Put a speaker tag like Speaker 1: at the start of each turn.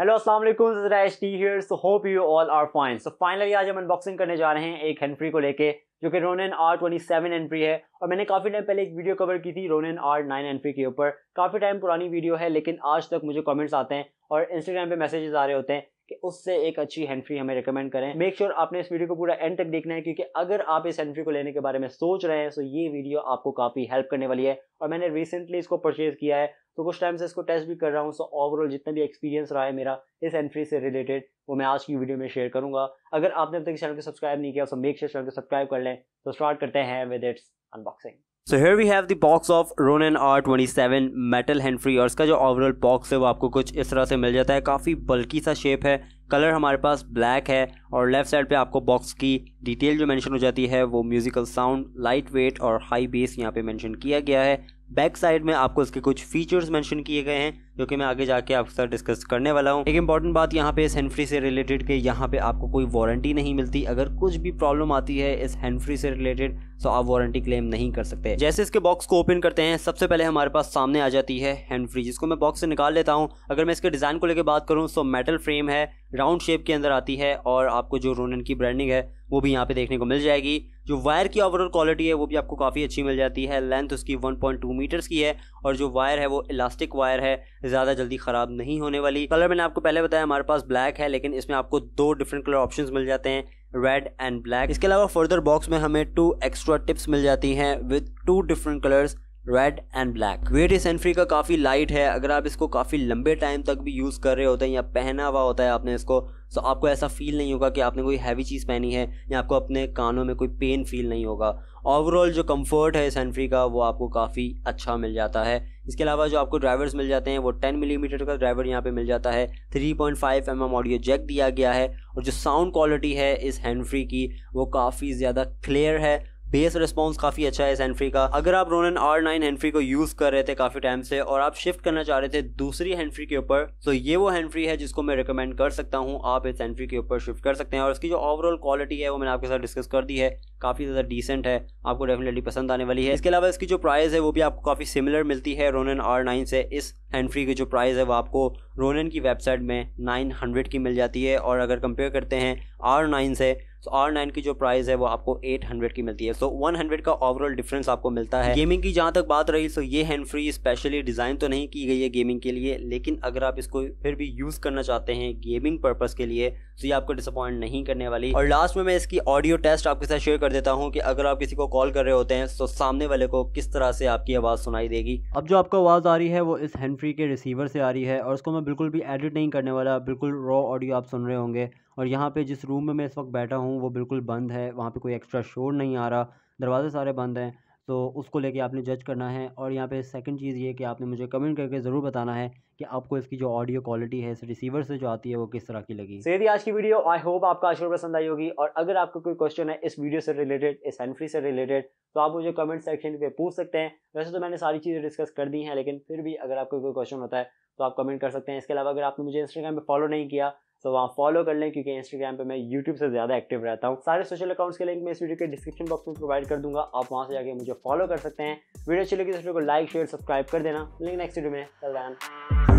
Speaker 1: hello अस्सलाम वालेकुम T here so hope you all are fine so finally आज हम अनबॉक्सिंग करने जा रहे हैं एक हैंडफ्री को लेके जो कि रोनन आर ट्वेंटी सेवन एनफ्री है और मैंने काफ़ी टाइम पहले एक वीडियो कवर की थी रोनन आर नाइन एनफ्री के ऊपर काफ़ी टाइम पुरानी वीडियो है लेकिन आज तक मुझे कमेंट्स आते हैं और इंस्टाग्राम पे मैसेजेस आ रहे होते हैं कि उससे एक अच्छी हैंडफ्री हमें रिकमेंड करें मेक श्योर sure आपने इस वीडियो को पूरा एंड तक देखना है क्योंकि अगर आप इस हैंडफ्री को लेने के बारे में सोच रहे हैं तो ये वीडियो आपको काफ़ी हेल्प करने वाली है और मैंने रिसेंटली इसको परचेज़ किया है तो कुछ टाइम से इसको टेस्ट भी कर रहा हूँ सो ओवरऑल जितना भी एक्सपीरियंस रहा है मेरा इस एंट्री से रिलेटेड वो मैं आज की वीडियो में शेयर करूंगा अगर आपने अब तक चैनल को सब्सक्राइब नहीं किया तो मेक श्योर चैनल को सब्सक्राइब कर लें तो स्टार्ट करते हैं with its unboxing so here we have the box of N R twenty seven metal hand free और इसका जो ओवरऑल बॉक्स है वो आपको कुछ इस तरह से मिल जाता है काफ़ी बल्कि सा शेप है कलर हमारे पास ब्लैक है और लेफ्ट साइड पे आपको बॉक्स की डिटेल जो मेंशन हो जाती है वो म्यूजिकल साउंड लाइट वेट और हाई बेस यहाँ पे मेंशन किया गया है बैक साइड में आपको इसके कुछ फीचर्स मेंशन किए गए हैं जो कि मैं आगे जाके आपके साथ डिस्कस करने वाला हूँ एक इंपॉर्टेंट बात यहाँ पे इस हैंडफ्री से रिलेटेड के यहाँ पे आपको कोई वारंटी नहीं मिलती अगर कुछ भी प्रॉब्लम आती है इस हैंडफ्री से रिलेटेड तो आप वारंटी क्लेम नहीं कर सकते जैसे इसके बॉक्स को ओपन करते हैं सबसे पहले हमारे पास सामने आ जाती है हैंड फ्री जिसको मैं बॉक्स से निकाल लेता हूँ अगर मैं इसके डिज़ाइन को लेकर बात करूँ तो मेटल फ्रेम है राउंड शेप के अंदर आती है और आपको जो रोनन की ब्रांडिंग है वो भी यहाँ पे देखने को मिल जाएगी जो वायर की ओवरऑल क्वालिटी है वो भी आपको काफ़ी अच्छी मिल जाती है लेंथ उसकी 1.2 मीटर्स की है और जो वायर है वो इलास्टिक वायर है ज़्यादा जल्दी ख़राब नहीं होने वाली कलर मैंने आपको पहले बताया हमारे पास ब्लैक है लेकिन इसमें आपको दो डिफरेंट कलर ऑप्शन मिल जाते हैं रेड एंड ब्लैक इसके अलावा फर्दर बॉक्स में हमें टू एक्स्ट्रा टिप्स मिल जाती हैं with two different colours red and black weight इस एनफ्री का काफ़ी लाइट है अगर आप इसको काफ़ी लंबे टाइम तक भी यूज़ कर रहे होते हैं या पहना हुआ होता है आपने इसको तो आपको ऐसा फील नहीं होगा कि आपने कोई हैवी चीज़ पहनी है या आपको अपने कानों में कोई पेन फील नहीं होगा ओवरऑल जो कंफर्ट है इस एनफ्री का वो आपको काफ़ी अच्छा मिल जाता है इसके अलावा जो आपको ड्राइवर्स मिल जाते हैं वो टेन मिलीमीटर mm का ड्राइवर यहाँ पे मिल जाता है three point M audio jack दिया गया है और जो साउंड क्वालिटी है इस हैंड फ्री की वो काफ़ी ज़्यादा क्लियर है बेस रिस्पॉन्स काफी अच्छा है इस हेनफ्री का अगर आप रोनन आर नाइन हेनफ्री को यूज कर रहे थे काफी टाइम से और आप शिफ्ट करना चाह रहे थे दूसरी हेनफ्री के ऊपर तो ये वो हेनफ्री है जिसको मैं रिकमेंड कर सकता हूँ आप इस हेनफ्री के ऊपर शिफ्ट कर सकते हैं और इसकी जो ओवरऑल क्वालिटी है वो मैंने आपके साथ डिस्कस कर दी है काफी ज्यादा डिसेंट है आपको डेफिनेटली पसंद आने वाली है इसके अलावा इसकी जो प्राइस है वो भी आपको काफी सिमिलर मिलती है रोनन आर नाइन से इस हैंड की जो प्राइस है वो आपको रोनन की वेबसाइट में 900 की मिल जाती है और अगर कंपेयर करते हैं आर नाइन से सो आर नाइन की जो प्राइस है वो आपको एट हंड्रेड की मिलती है सो वन हंड्रेड का ओवरऑल डिफरेंस आपको मिलता है गेमिंग की जहाँ तक बात रही सो ये हैंड फ्री स्पेशली डिज़ाइन तो नहीं की गई है गेमिंग के लिए लेकिन अगर आप इसको फिर भी यूज़ करना चाहते हैं गेमिंग पर्पज़ के लिए तो ये आपको डिसअपॉइंट नहीं करने वाली और लास्ट में मैं इसकी ऑडियो टेस्ट आपके साथ शेयर कर देता हूँ कि अगर आप किसी को कॉल कर रहे होते हैं तो सामने वाले को किस तरह से आपकी आवाज़ सुनाई देगी अब जो आपको आवाज़ आ रही है वो इस हैंड फ्री के रिसीवर से आ रही है और उसको मैं बिल्कुल भी एडिट नहीं करने वाला बिल्कुल रॉ ऑडियो आप सुन रहे होंगे और यहाँ पे जिस रूम में मैं इस वक्त बैठा हूँ वो बिल्कुल बंद है वहाँ पे कोई एक्स्ट्रा शोर नहीं आ रहा दरवाजे सारे बंद हैं तो उसको लेके आपने जज करना है और यहाँ पे सेकंड चीज़ ये कि आपने मुझे कमेंट करके ज़रूर बताना है कि आपको इसकी जो ऑडियो क्वालिटी है इस रिसीवर से जो आती है वो किस तरह की लगी सही आज की वीडियो आई होप आपका आज पसंद आई होगी और अगर आपको कोई क्वेश्चन है इस वीडियो से रिलेटेड इस हैंडफ्री से रिलेटेड तो आप मुझे कमेंट सेक्शन पर पूछ सकते हैं वैसे तो मैंने सारी चीज़ें डिस्कस कर दी हैं लेकिन फिर भी अगर आपको कोई क्वेश्चन होता है तो आप कमेंट कर सकते हैं इसके अलावा अगर आपने मुझे इंस्टाग्राम पर फॉलो नहीं किया सो वहाँ फॉलो कर लें क्योंकि इंस्टाग्राम पे मैं यूट्यूब से ज़्यादा एक्टिव रहता हूँ सारे सोशल अकाउंट्स के लिंक मैं इस वीडियो के डिस्क्रिप्शन बॉक्स में प्रोवाइड कर दूंगा आप वहाँ से जाके मुझे फॉलो कर सकते हैं वीडियो अच्छी लगी तो वीडियो को लाइक शेयर सब्सक्राइब कर देना लिंक नेक्स्ट वीडियो में